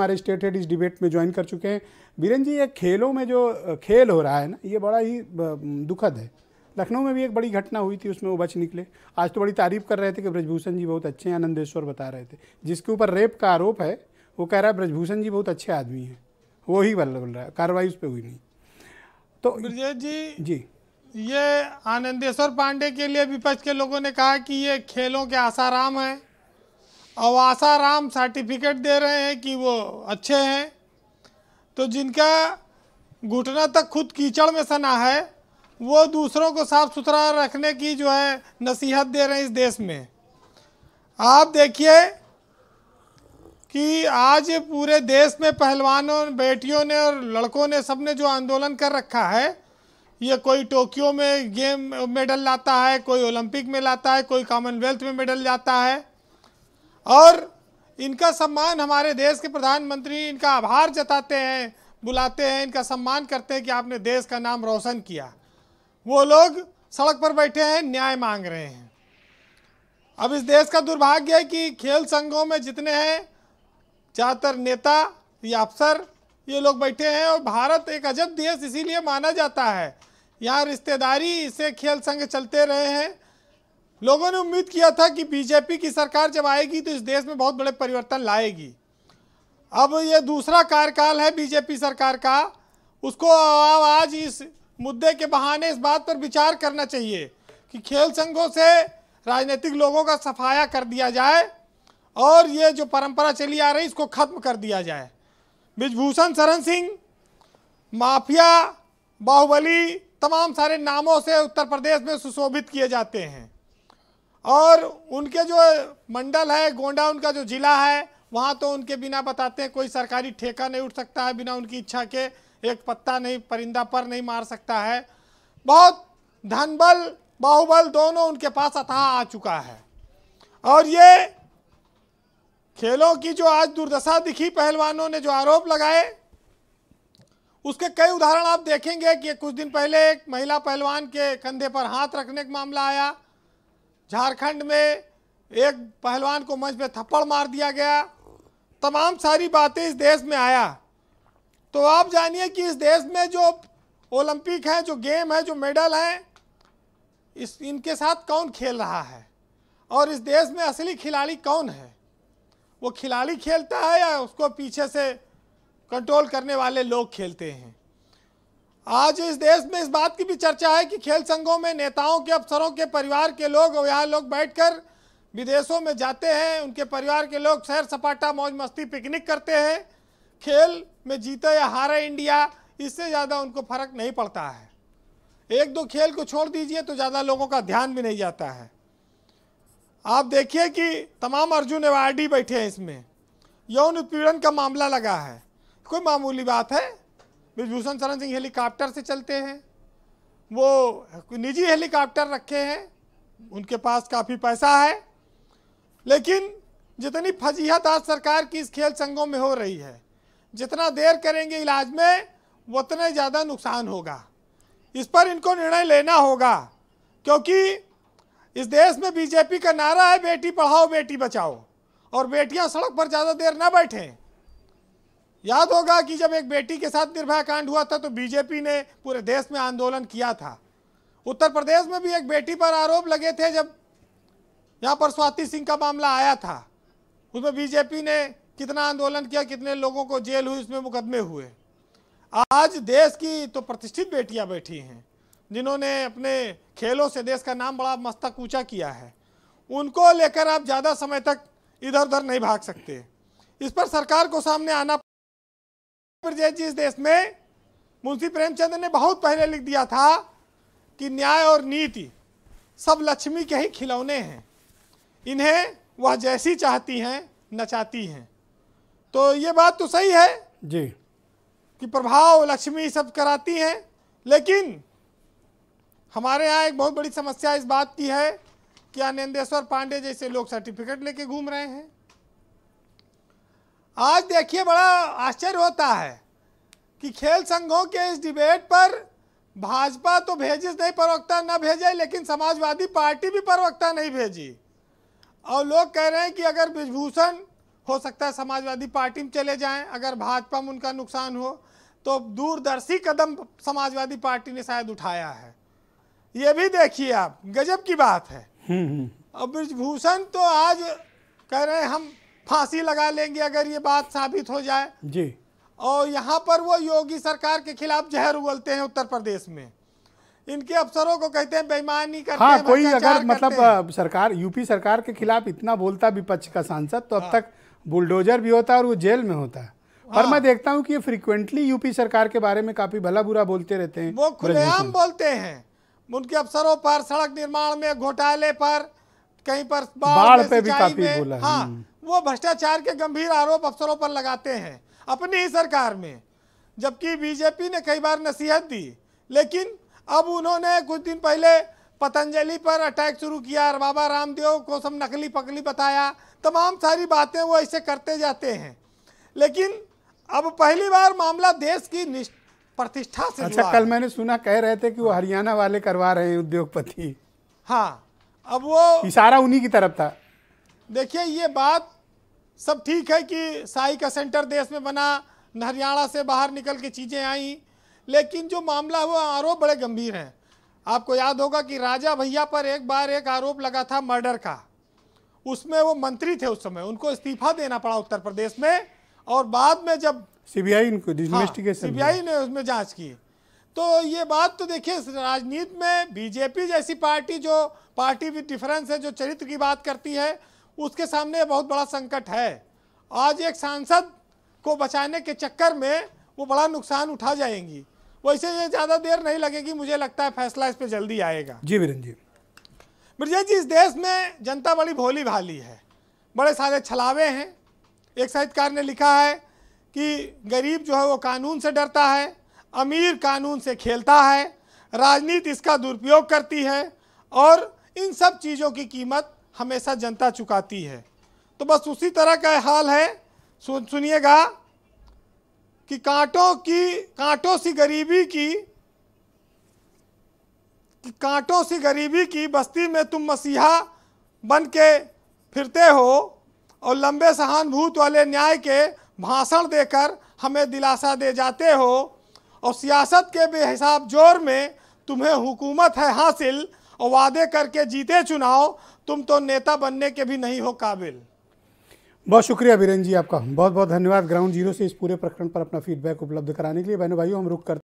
हमारे state head इस debate में ज्वाइन कर चुके हैं बीरेन जी ये खेलों में जो खेल हो रहा है ना ये बड़ा ही दुखद है लखनऊ में भी एक बड़ी घटना हुई थी उसमें वो बच निकले आज तो बड़ी तारीफ कर रहे थे कि ब्रजभूषण जी बहुत अच्छे हैं आनंदेश्वर बता रहे थे जिसके ऊपर रेप का आरोप है वो कह रहा है ब्रजभूषण जी बहुत अच्छे आदमी हैं वो ही बल बोल रहा है कार्रवाई उस पर हुई नहीं तो जी जी ये आनंदेश्वर पांडे के लिए विपक्ष के लोगों ने कहा कि ये खेलों के आसाराम हैं अवासा आसाराम सर्टिफिकेट दे रहे हैं कि वो अच्छे हैं तो जिनका घुटना तक खुद कीचड़ में सना है वो दूसरों को साफ सुथरा रखने की जो है नसीहत दे रहे हैं इस देश में आप देखिए कि आज पूरे देश में पहलवानों बेटियों ने और लड़कों ने सब ने जो आंदोलन कर रखा है ये कोई टोक्यो में गेम मेडल लाता है कोई ओलंपिक में लाता है कोई कॉमनवेल्थ में मेडल जाता है और इनका सम्मान हमारे देश के प्रधानमंत्री इनका आभार जताते हैं बुलाते हैं इनका सम्मान करते हैं कि आपने देश का नाम रोशन किया वो लोग सड़क पर बैठे हैं न्याय मांग रहे हैं अब इस देश का दुर्भाग्य है कि खेल संघों में जितने हैं ज़्यादातर नेता या अफसर ये लोग बैठे हैं और भारत एक अजब देश इसीलिए माना जाता है यहाँ रिश्तेदारी से खेल संघ चलते रहे हैं लोगों ने उम्मीद किया था कि बीजेपी की सरकार जब आएगी तो इस देश में बहुत बड़े परिवर्तन लाएगी अब यह दूसरा कार्यकाल है बीजेपी सरकार का उसको आज इस मुद्दे के बहाने इस बात पर विचार करना चाहिए कि खेल संघों से राजनीतिक लोगों का सफाया कर दिया जाए और ये जो परंपरा चली आ रही इसको ख़त्म कर दिया जाए बिजभूषण शरण सिंह माफिया बाहुबली तमाम सारे नामों से उत्तर प्रदेश में सुशोभित किए जाते हैं और उनके जो मंडल है गोंडा उनका जो जिला है वहाँ तो उनके बिना बताते हैं कोई सरकारी ठेका नहीं उठ सकता है बिना उनकी इच्छा के एक पत्ता नहीं परिंदा पर नहीं मार सकता है बहुत धन बल बाहुबल दोनों उनके पास अथाह आ चुका है और ये खेलों की जो आज दुर्दशा दिखी पहलवानों ने जो आरोप लगाए उसके कई उदाहरण आप देखेंगे कि कुछ दिन पहले एक महिला पहलवान के कंधे पर हाथ रखने का मामला आया झारखंड में एक पहलवान को मंच पे थप्पड़ मार दिया गया तमाम सारी बातें इस देश में आया तो आप जानिए कि इस देश में जो ओलंपिक है जो गेम है जो मेडल हैं इस इनके साथ कौन खेल रहा है और इस देश में असली खिलाड़ी कौन है वो खिलाड़ी खेलता है या उसको पीछे से कंट्रोल करने वाले लोग खेलते हैं आज इस देश में इस बात की भी चर्चा है कि खेल संघों में नेताओं के अफसरों के परिवार के लोग और यहाँ लोग बैठकर विदेशों में जाते हैं उनके परिवार के लोग सैर सपाटा मौज मस्ती पिकनिक करते हैं खेल में जीते या हारे इंडिया इससे ज़्यादा उनको फर्क नहीं पड़ता है एक दो खेल को छोड़ दीजिए तो ज़्यादा लोगों का ध्यान भी नहीं जाता है आप देखिए कि तमाम अर्जुन अवार्डी बैठे हैं इसमें यौन उत्पीड़न का मामला लगा है कोई मामूली बात है विभूषण शरण सिंह हेलीकॉप्टर से चलते हैं वो निजी हेलीकॉप्टर रखे हैं उनके पास काफ़ी पैसा है लेकिन जितनी फजीहत आज सरकार की इस खेल संघों में हो रही है जितना देर करेंगे इलाज में उतने ज़्यादा नुकसान होगा इस पर इनको निर्णय लेना होगा क्योंकि इस देश में बीजेपी का नारा है बेटी पढ़ाओ बेटी बचाओ और बेटियां सड़क पर ज़्यादा देर ना बैठें याद होगा कि जब एक बेटी के साथ निर्भया कांड हुआ था तो बीजेपी ने पूरे देश में आंदोलन किया था उत्तर प्रदेश में भी एक बेटी पर आरोप लगे थे जब यहाँ पर स्वाति सिंह का मामला आया था उसमें बीजेपी ने कितना आंदोलन किया कितने लोगों को जेल हुई उसमें मुकदमे हुए आज देश की तो प्रतिष्ठित बेटियाँ बैठी हैं जिन्होंने अपने खेलों से देश का नाम बड़ा मस्तक ऊँचा किया है उनको लेकर आप ज़्यादा समय तक इधर उधर नहीं भाग सकते इस पर सरकार को सामने आना जी इस देश में मुंशी प्रेमचंद ने बहुत पहले लिख दिया था कि न्याय और नीति सब लक्ष्मी के ही खिलौने हैं इन्हें वह जैसी चाहती हैं नचाती हैं तो ये बात तो सही है जी कि प्रभाव लक्ष्मी सब कराती हैं लेकिन हमारे यहाँ एक बहुत बड़ी समस्या इस बात की है कि आनंदेश्वर पांडे जैसे लोग सर्टिफिकेट लेके घूम रहे हैं आज देखिए बड़ा आश्चर्य होता है कि खेल संघों के इस डिबेट पर भाजपा तो भेजिस नहीं प्रवक्ता न भेजे लेकिन समाजवादी पार्टी भी प्रवक्ता नहीं भेजी और लोग कह रहे हैं कि अगर ब्रिजभूषण हो सकता है समाजवादी पार्टी में चले जाएं अगर भाजपा में उनका नुकसान हो तो दूरदर्शी कदम समाजवादी पार्टी ने शायद उठाया है ये भी देखिए आप गजब की बात है हम्म, हम्म। और ब्रजभूषण तो आज कह रहे हैं हम फांसी लगा लेंगे अगर ये बात साबित हो जाए जी और यहाँ पर वो योगी सरकार के खिलाफ जहर उगलते हैं उत्तर प्रदेश में इनके अफसरों को कहते हैं बेईमानी करते हाँ, हैं कोई अगर मतलब सरकार यूपी सरकार के खिलाफ इतना बोलता विपक्ष का सांसद तो अब हाँ, तक बुलडोजर भी होता और वो जेल में होता है हाँ, और मैं देखता हूँ कि ये फ्रिक्वेंटली यूपी सरकार के बारे में काफी भला बुरा बोलते रहते हैं वो खुलेआम बोलते हैं उनके अफसरों पर सड़क निर्माण में घोटाले पर कहीं पर बाढ़ पे भी काफी बोला हाँ हम्म। वो भ्रष्टाचार के गंभीर आरोप अफसरों पर लगाते हैं अपनी ही सरकार में जबकि बीजेपी ने कई बार नसीहत दी लेकिन अब उन्होंने कुछ दिन पहले पतंजलि पर अटैक शुरू किया और बाबा रामदेव को सब नकली पकली बताया तमाम सारी बातें वो ऐसे करते जाते हैं लेकिन अब पहली बार मामला देश की प्रतिष्ठा से अच्छा कल मैंने सुना कह रहे थे कि वो हरियाणा वाले करवा रहे हैं उद्योगपति हाँ अब वो इशारा उन्हीं की तरफ था देखिए ये बात सब ठीक है कि साई का सेंटर देश में बना हरियाणा से बाहर निकल के चीज़ें आई लेकिन जो मामला हुआ आरोप बड़े गंभीर हैं आपको याद होगा कि राजा भैया पर एक बार एक आरोप लगा था मर्डर का उसमें वो मंत्री थे उस समय उनको इस्तीफा देना पड़ा उत्तर प्रदेश में और बाद में जब सीबीआई इनको हाँ, सीबीआई ने उसमें जांच की तो ये बात तो देखिए राजनीति में बीजेपी जैसी पार्टी जो पार्टी विद डिफरेंस है जो चरित्र की बात करती है उसके सामने बहुत बड़ा संकट है आज एक सांसद को बचाने के चक्कर में वो बड़ा नुकसान उठा जाएंगी वैसे ये ज़्यादा देर नहीं लगेगी मुझे लगता है फैसला इस पर जल्दी आएगा जी वीरेन जी मिर्जा जी इस देश में जनता बड़ी भोली भाली है बड़े सारे छलावे हैं एक साहित्यकार ने लिखा है कि गरीब जो है वो कानून से डरता है अमीर कानून से खेलता है राजनीति इसका दुरुपयोग करती है और इन सब चीज़ों की कीमत हमेशा जनता चुकाती है तो बस उसी तरह का हाल है सुन सुनिएगा कि कांटों की कांटों सी गरीबी की कांटों सी गरीबी की बस्ती में तुम मसीहा बन के फिरते हो और लंबे सहानुभूत वाले न्याय के भाषण देकर हमें दिलासा दे जाते हो और सियासत के बेहिसाब जोर में तुम्हें हुकूमत है हासिल और वादे करके जीते चुनाव तुम तो नेता बनने के भी नहीं हो काबिल बहुत शुक्रिया बीरेन जी आपका बहुत बहुत धन्यवाद ग्राउंड जीरो से इस पूरे प्रकरण पर अपना फीडबैक उपलब्ध कराने के लिए बहनों भाइयों हम रुक करते